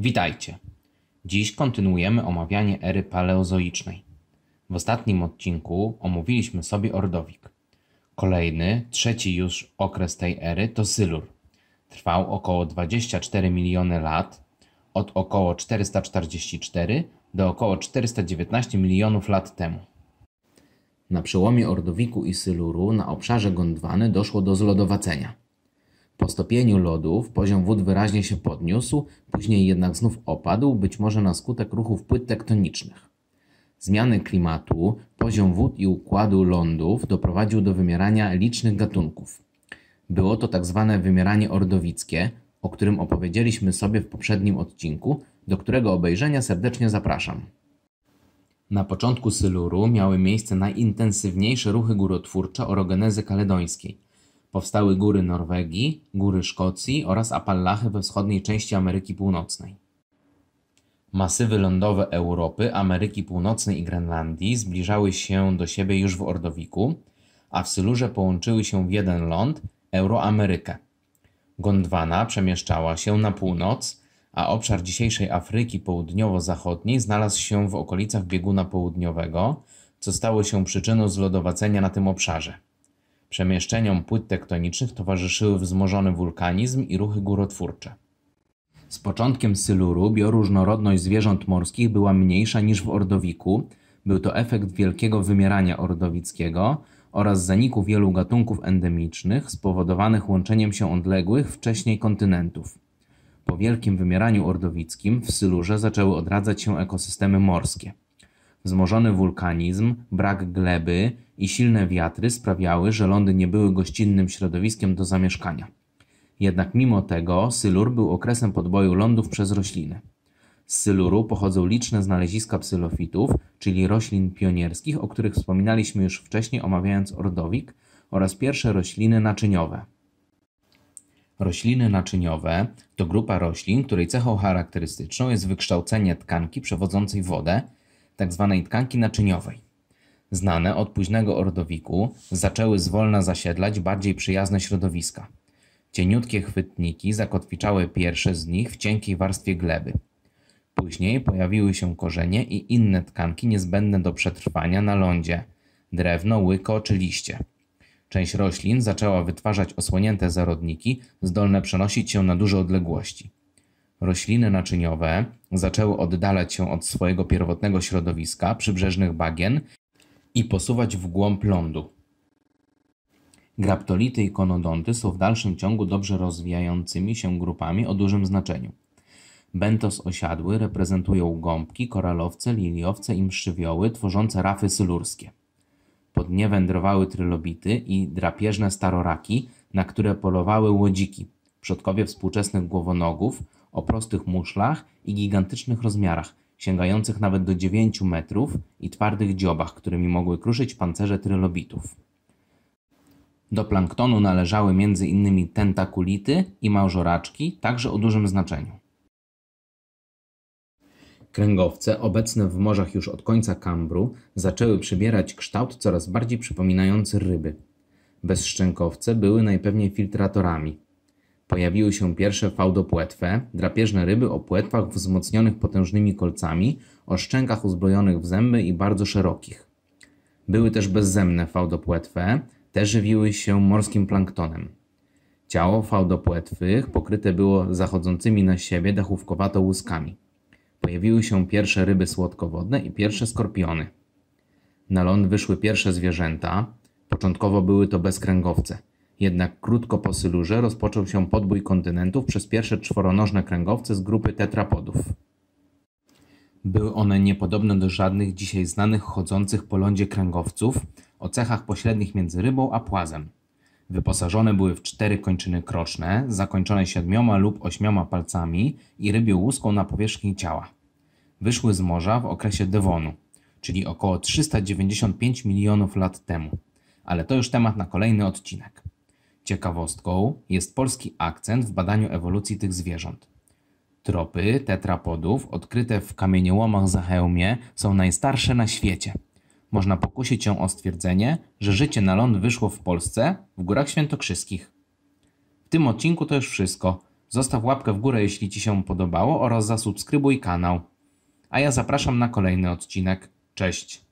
Witajcie! Dziś kontynuujemy omawianie ery paleozoicznej. W ostatnim odcinku omówiliśmy sobie Ordowik. Kolejny, trzeci już okres tej ery to Sylur. Trwał około 24 miliony lat, od około 444 do około 419 milionów lat temu. Na przełomie Ordowiku i Syluru na obszarze Gondwany doszło do zlodowacenia. Po stopieniu lodów poziom wód wyraźnie się podniósł, później jednak znów opadł, być może na skutek ruchów płyt tektonicznych. Zmiany klimatu, poziom wód i układu lądów doprowadził do wymierania licznych gatunków. Było to tak zwane wymieranie ordowickie, o którym opowiedzieliśmy sobie w poprzednim odcinku, do którego obejrzenia serdecznie zapraszam. Na początku Syluru miały miejsce najintensywniejsze ruchy górotwórcze orogenezy kaledońskiej – Powstały góry Norwegii, góry Szkocji oraz Apalachy we wschodniej części Ameryki Północnej. Masywy lądowe Europy, Ameryki Północnej i Grenlandii zbliżały się do siebie już w Ordowiku, a w Sylurze połączyły się w jeden ląd Euroamerykę. Gondwana przemieszczała się na północ, a obszar dzisiejszej Afryki Południowo-Zachodniej znalazł się w okolicach bieguna południowego, co stało się przyczyną zlodowacenia na tym obszarze. Przemieszczeniom płyt tektonicznych towarzyszyły wzmożony wulkanizm i ruchy górotwórcze. Z początkiem Syluru bioróżnorodność zwierząt morskich była mniejsza niż w Ordowiku. Był to efekt wielkiego wymierania ordowickiego oraz zaniku wielu gatunków endemicznych spowodowanych łączeniem się odległych wcześniej kontynentów. Po wielkim wymieraniu ordowickim w Sylurze zaczęły odradzać się ekosystemy morskie. Zmożony wulkanizm, brak gleby i silne wiatry sprawiały, że lądy nie były gościnnym środowiskiem do zamieszkania. Jednak mimo tego Sylur był okresem podboju lądów przez rośliny. Z Syluru pochodzą liczne znaleziska psylofitów, czyli roślin pionierskich, o których wspominaliśmy już wcześniej omawiając ordowik, oraz pierwsze rośliny naczyniowe. Rośliny naczyniowe to grupa roślin, której cechą charakterystyczną jest wykształcenie tkanki przewodzącej wodę, tzw. Tak tkanki naczyniowej. Znane od późnego ordowiku zaczęły zwolna zasiedlać bardziej przyjazne środowiska. Cieniutkie chwytniki zakotwiczały pierwsze z nich w cienkiej warstwie gleby. Później pojawiły się korzenie i inne tkanki niezbędne do przetrwania na lądzie drewno, łyko czy liście. Część roślin zaczęła wytwarzać osłonięte zarodniki zdolne przenosić się na duże odległości rośliny naczyniowe zaczęły oddalać się od swojego pierwotnego środowiska przybrzeżnych bagien i posuwać w głąb lądu. Graptolity i konodonty są w dalszym ciągu dobrze rozwijającymi się grupami o dużym znaczeniu. Bentos osiadły reprezentują gąbki, koralowce, liliowce i mszczywioły tworzące rafy sylurskie. Pod nie wędrowały trylobity i drapieżne staroraki, na które polowały łodziki, przodkowie współczesnych głowonogów, o prostych muszlach i gigantycznych rozmiarach, sięgających nawet do 9 metrów i twardych dziobach, którymi mogły kruszyć pancerze trylobitów. Do planktonu należały m.in. tentakulity i małżoraczki, także o dużym znaczeniu. Kręgowce, obecne w morzach już od końca Kambru, zaczęły przybierać kształt coraz bardziej przypominający ryby. Bezszczękowce były najpewniej filtratorami, Pojawiły się pierwsze fałdopłetwe, drapieżne ryby o płetwach wzmocnionych potężnymi kolcami, o szczękach uzbrojonych w zęby i bardzo szerokich. Były też bezzemne fałdopłetwe, te żywiły się morskim planktonem. Ciało fałdopłetwych pokryte było zachodzącymi na siebie dachówkowato łuskami. Pojawiły się pierwsze ryby słodkowodne i pierwsze skorpiony. Na ląd wyszły pierwsze zwierzęta. Początkowo były to bezkręgowce. Jednak krótko po Sylurze rozpoczął się podbój kontynentów przez pierwsze czworonożne kręgowce z grupy tetrapodów. Były one niepodobne do żadnych dzisiaj znanych chodzących po lądzie kręgowców o cechach pośrednich między rybą a płazem. Wyposażone były w cztery kończyny kroczne, zakończone siedmioma lub ośmioma palcami i rybią łuską na powierzchni ciała. Wyszły z morza w okresie Devonu, czyli około 395 milionów lat temu. Ale to już temat na kolejny odcinek. Ciekawostką jest polski akcent w badaniu ewolucji tych zwierząt. Tropy tetrapodów odkryte w kamieniołomach za hełmie są najstarsze na świecie. Można pokusić się o stwierdzenie, że życie na ląd wyszło w Polsce w Górach Świętokrzyskich. W tym odcinku to już wszystko. Zostaw łapkę w górę, jeśli Ci się podobało oraz zasubskrybuj kanał. A ja zapraszam na kolejny odcinek. Cześć!